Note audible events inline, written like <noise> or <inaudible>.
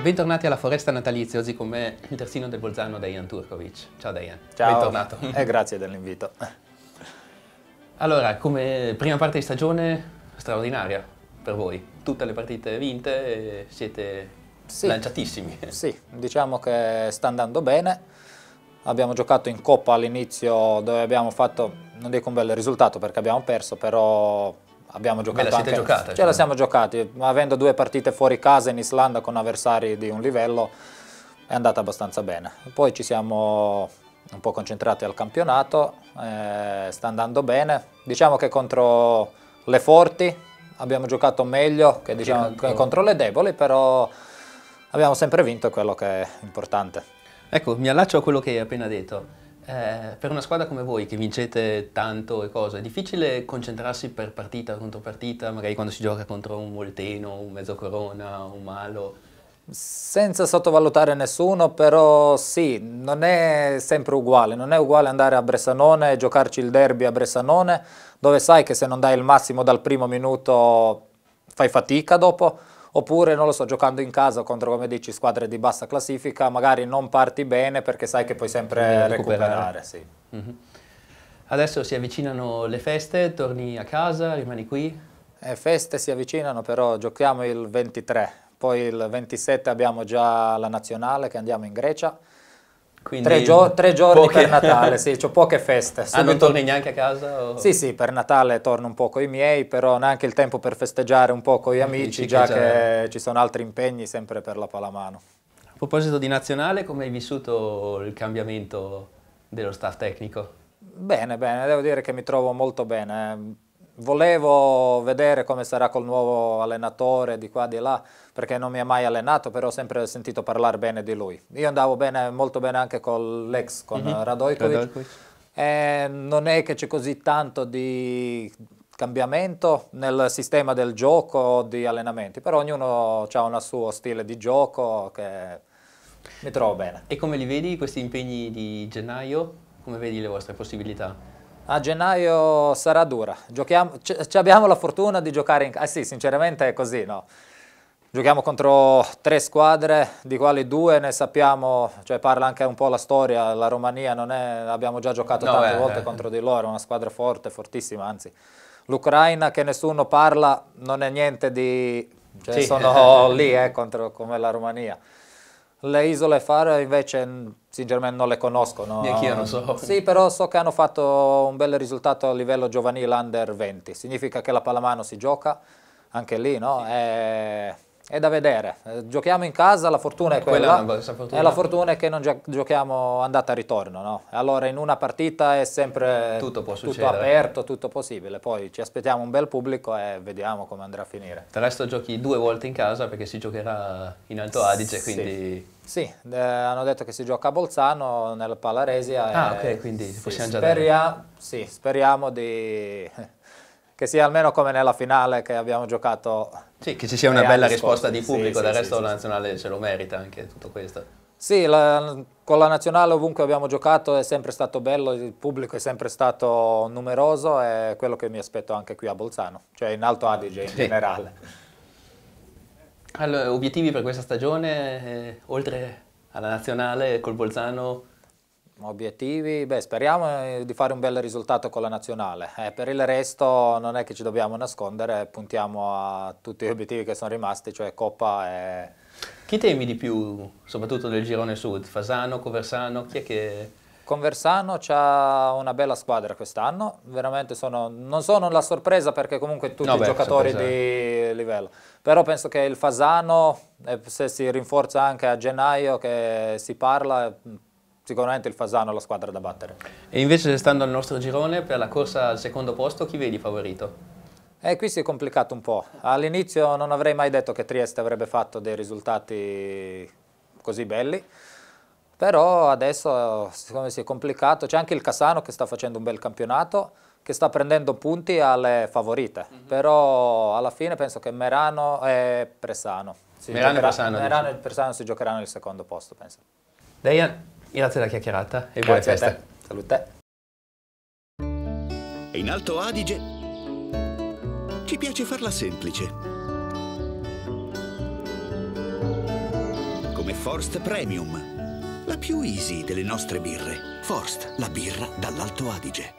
Bentornati alla Foresta Natalizia, oggi con me il terzino del Bolzano Dejan Turkovic. Ciao Dejan, Ciao. bentornato. eh, grazie dell'invito. Allora, come prima parte di stagione straordinaria per voi, tutte le partite vinte, siete sì. lanciatissimi. Sì, diciamo che sta andando bene. Abbiamo giocato in Coppa all'inizio dove abbiamo fatto, non dico un bel risultato perché abbiamo perso, però abbiamo giocato Ve la siete anche, giocata? Ce cioè. la siamo giocati, ma avendo due partite fuori casa in Islanda con avversari di un livello è andata abbastanza bene. Poi ci siamo un po' concentrati al campionato, eh, sta andando bene. Diciamo che contro le forti abbiamo giocato meglio che diciamo, contro le deboli, però abbiamo sempre vinto quello che è importante. Ecco, mi allaccio a quello che hai appena detto. Eh, per una squadra come voi che vincete tanto e cosa, è difficile concentrarsi per partita contro partita, magari quando si gioca contro un Molteno, un Mezzo Corona, un Malo? Senza sottovalutare nessuno, però sì, non è sempre uguale, non è uguale andare a Bressanone e giocarci il derby a Bressanone, dove sai che se non dai il massimo dal primo minuto fai fatica dopo, oppure non lo so, giocando in casa contro come dici squadre di bassa classifica, magari non parti bene perché sai che puoi sempre recuperare. recuperare sì. mm -hmm. Adesso si avvicinano le feste, torni a casa, rimani qui? Eh, feste si avvicinano, però giochiamo il 23, poi il 27 abbiamo già la nazionale che andiamo in Grecia. Quindi tre, gio- tre giorni poche. per Natale, sì, ho poche feste. Ah, non torni neanche a casa? O... Sì, sì, per Natale torno un po' con i miei, però neanche il tempo per festeggiare un po' con gli ah, amici, già che, già... che ci sono altri impegni sempre per la palamano. A proposito di nazionale, come hai vissuto il cambiamento dello staff tecnico? Bene, bene, devo dire che mi trovo molto bene volevo vedere come sarà col nuovo allenatore di qua e di là, perché non mi ha mai allenato, però ho sempre sentito parlare bene di lui. Io andavo bene, molto bene anche con l'ex, con mm -hmm. Radojkovic. Radojkovic. Eh, non è che c'è così tanto di cambiamento nel sistema del gioco o di allenamenti, però ognuno ha un suo stile di gioco che mi trovo bene. E come li vedi questi impegni di gennaio? Come vedi le vostre possibilità? A gennaio sarà dura. Giochiamo, abbiamo la fortuna di giocare in casa. Eh sì, sinceramente è così, no? Giochiamo contro tre squadre, di quali due ne sappiamo, cioè parla anche un po' la storia, la Romania non è, abbiamo già giocato no, tante eh, volte eh. contro di loro, è una squadra forte, fortissima, anzi. L'Ucraina che nessuno parla non è niente di... Cioè, sì. sono <laughs> lì eh, contro, come la Romania. Le isole Faro invece sinceramente non le conosco. No? io non so. Sì, però so che hanno fatto un bel risultato a livello giovanile under 20. Significa che la pallamano si gioca anche lì, no? Sì. E eh, è da vedere. Giochiamo in casa, la fortuna è quella. quella fortuna. È la fortuna è che non giochiamo andata e ritorno. No? Allora in una partita è sempre tutto, tutto, aperto, tutto possibile. Poi ci aspettiamo un bel pubblico e vediamo come andrà a finire. Tra l'altro giochi due volte in casa perché si giocherà in Alto Adige, quindi... Sì, sì. Eh, hanno detto che si gioca a Bolzano, nel Palaresia. Ah, e... ok, quindi sì, possiamo già speria... Sì, speriamo di... <laughs> che sia almeno come nella finale che abbiamo giocato sì, che ci sia una eh, bella risposta di pubblico, sì, del sì, resto sì, la nazionale ce lo merita anche tutto questo. Sì, la, con la nazionale ovunque abbiamo giocato è sempre stato bello, il pubblico è sempre stato numeroso, è quello che mi aspetto anche qui a Bolzano, cioè in Alto Adige in generale. Allora, obiettivi per questa stagione, eh, oltre alla nazionale, col Bolzano Obiettivi? Beh, speriamo eh, di fare un bel risultato con la nazionale. Eh, per il resto non è che ci dobbiamo nascondere, puntiamo a tutti gli obiettivi che sono rimasti, cioè Coppa e... Chi temi di più, soprattutto del girone sud? Fasano, Conversano? Chi è che... Conversano ha una bella squadra quest'anno, veramente sono, non sono la sorpresa perché comunque tutti no, i giocatori di eh. livello, però penso che il Fasano, eh, se si rinforza anche a gennaio che si parla, sicuramente il Fasano è la squadra da battere. E invece stando al nostro girone, per la corsa al secondo posto, chi vedi favorito? Eh, qui si è complicato un po'. All'inizio non avrei mai detto che Trieste avrebbe fatto dei risultati così belli, però adesso siccome si è complicato, c'è anche il Cassano che sta facendo un bel campionato, che sta prendendo punti alle favorite, mm -hmm. però alla fine penso che Merano e Presano si Merano, giocherà, e Presano, Merano e Presano si giocheranno il secondo posto, penso. Dejan, Grazie della chiacchierata e buone feste. A te. In Alto Adige ci piace farla semplice. Come Forst Premium, la più easy delle nostre birre. Forst, la birra dall'Alto Adige.